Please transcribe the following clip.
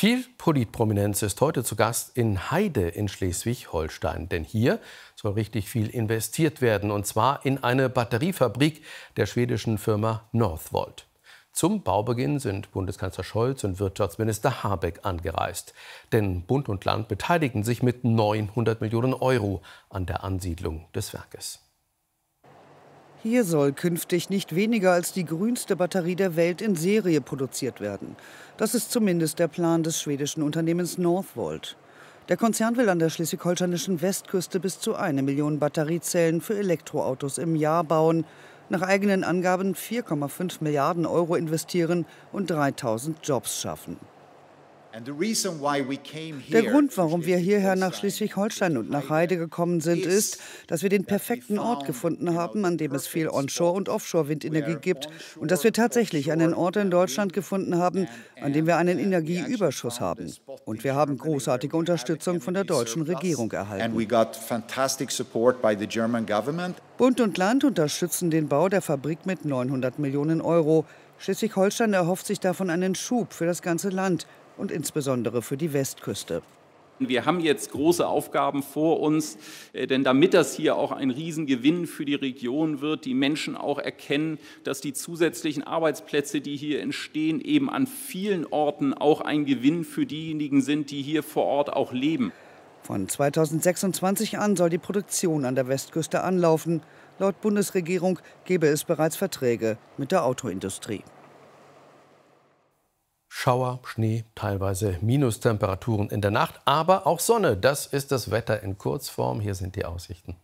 Viel Politprominenz ist heute zu Gast in Heide in Schleswig-Holstein. Denn hier soll richtig viel investiert werden. Und zwar in eine Batteriefabrik der schwedischen Firma Northvolt. Zum Baubeginn sind Bundeskanzler Scholz und Wirtschaftsminister Habeck angereist. Denn Bund und Land beteiligen sich mit 900 Millionen Euro an der Ansiedlung des Werkes. Hier soll künftig nicht weniger als die grünste Batterie der Welt in Serie produziert werden. Das ist zumindest der Plan des schwedischen Unternehmens Northvolt. Der Konzern will an der schleswig-holsteinischen Westküste bis zu eine Million Batteriezellen für Elektroautos im Jahr bauen, nach eigenen Angaben 4,5 Milliarden Euro investieren und 3000 Jobs schaffen. Der Grund, warum wir hierher nach Schleswig-Holstein und nach Heide gekommen sind, ist, dass wir den perfekten Ort gefunden haben, an dem es viel Onshore- und Offshore-Windenergie gibt und dass wir tatsächlich einen Ort in Deutschland gefunden haben, an dem wir einen Energieüberschuss haben. Und wir haben großartige Unterstützung von der deutschen Regierung erhalten. Bund und Land unterstützen den Bau der Fabrik mit 900 Millionen Euro. Schleswig-Holstein erhofft sich davon einen Schub für das ganze Land und insbesondere für die Westküste. Wir haben jetzt große Aufgaben vor uns, äh, denn damit das hier auch ein Riesengewinn für die Region wird, die Menschen auch erkennen, dass die zusätzlichen Arbeitsplätze, die hier entstehen, eben an vielen Orten auch ein Gewinn für diejenigen sind, die hier vor Ort auch leben. Von 2026 an soll die Produktion an der Westküste anlaufen. Laut Bundesregierung gebe es bereits Verträge mit der Autoindustrie. Schauer, Schnee, teilweise Minustemperaturen in der Nacht, aber auch Sonne. Das ist das Wetter in Kurzform. Hier sind die Aussichten.